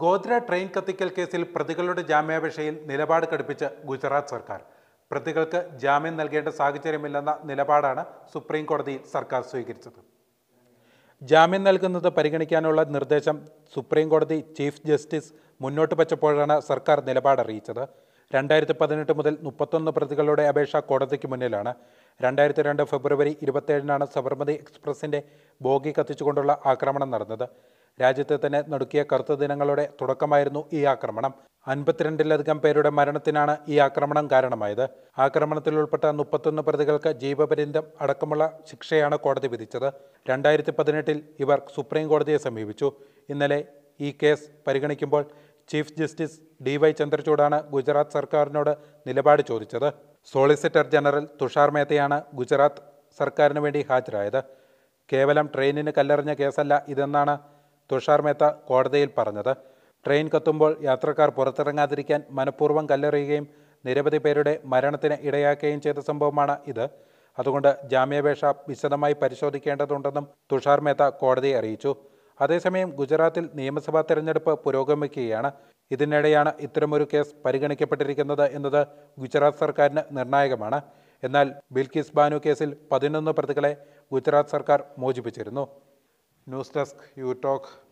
Godhra train കത്തിക്കൽ കേസിൽ പ്രതികളുടെ ജാമ്യാപേക്ഷയിൽ നിലപാട് കടുപ്പിച്ച് ഗുജറാത്ത് സർക്കാർ പ്രതികൾക്ക് ജാമ്യം നൽകേണ്ട സാഹചര്യമില്ലെന്ന നിലപാടാണ് സുപ്രീം കോടതിയിൽ സർക്കാർ സ്വീകരിച്ചത് ജാമ്യം നൽകുന്നത് പരിഗണിക്കാനുള്ള നിർദ്ദേശം സുപ്രീം കോടതി ചീഫ് ജസ്റ്റിസ് മുന്നോട്ട് വച്ചപ്പോഴാണ് സർക്കാർ നിലപാട് അറിയിച്ചത് രണ്ടായിരത്തി പതിനെട്ട് മുതൽ മുപ്പത്തൊന്ന് പ്രതികളുടെ അപേക്ഷ കോടതിക്ക് മുന്നിലാണ് രണ്ടായിരത്തി രണ്ട് ഫെബ്രുവരി ഇരുപത്തേഴിനാണ് സബർമതി എക്സ്പ്രസിൻ്റെ ബോഗി കത്തിച്ചുകൊണ്ടുള്ള ആക്രമണം നടന്നത് രാജ്യത്തെ തന്നെ നടുക്കിയ കറുത്ത ദിനങ്ങളുടെ തുടക്കമായിരുന്നു ഈ ആക്രമണം അൻപത്തിരണ്ടിലധികം പേരുടെ മരണത്തിനാണ് ഈ ആക്രമണം കാരണമായത് ആക്രമണത്തിൽ ഉൾപ്പെട്ട മുപ്പത്തൊന്ന് പ്രതികൾക്ക് ജീവപര്യന്തം അടക്കമുള്ള ശിക്ഷയാണ് കോടതി വിധിച്ചത് രണ്ടായിരത്തി പതിനെട്ടിൽ ഇവർ സുപ്രീം കോടതിയെ സമീപിച്ചു ഇന്നലെ ഈ കേസ് പരിഗണിക്കുമ്പോൾ ചീഫ് ജസ്റ്റിസ് ഡി വൈ ചന്ദ്രചൂഡാണ് ഗുജറാത്ത് സർക്കാരിനോട് നിലപാട് ചോദിച്ചത് സോളിസിറ്റർ ജനറൽ തുഷാർ മേത്തയാണ് ഗുജറാത്ത് സർക്കാരിന് വേണ്ടി ഹാജരായത് കേവലം ട്രെയിനിന് കല്ലെറിഞ്ഞ കേസല്ല ഇതെന്നാണ് തുഷാർ മേത്ത കോടതിയിൽ പറഞ്ഞത് ട്രെയിൻ കത്തുമ്പോൾ യാത്രക്കാർ പുറത്തിറങ്ങാതിരിക്കാൻ മനഃപൂർവ്വം കല്ലെറിയുകയും നിരവധി പേരുടെ മരണത്തിന് ഇടയാക്കുകയും ചെയ്ത സംഭവമാണ് ഇത് അതുകൊണ്ട് ജാമ്യാപേക്ഷ വിശദമായി പരിശോധിക്കേണ്ടതുണ്ടെന്നും തുഷാർ മേത്ത കോടതിയെ അറിയിച്ചു അതേസമയം ഗുജറാത്തിൽ നിയമസഭാ തെരഞ്ഞെടുപ്പ് പുരോഗമിക്കുകയാണ് ഇതിനിടെയാണ് ഇത്തരമൊരു കേസ് പരിഗണിക്കപ്പെട്ടിരിക്കുന്നത് എന്നത് ഗുജറാത്ത് സർക്കാരിന് നിർണായകമാണ് എന്നാൽ ബിൽകിസ് ബാനു കേസിൽ പതിനൊന്ന് പ്രതികളെ ഗുജറാത്ത് സർക്കാർ മോചിപ്പിച്ചിരുന്നു Nose desk, you talk.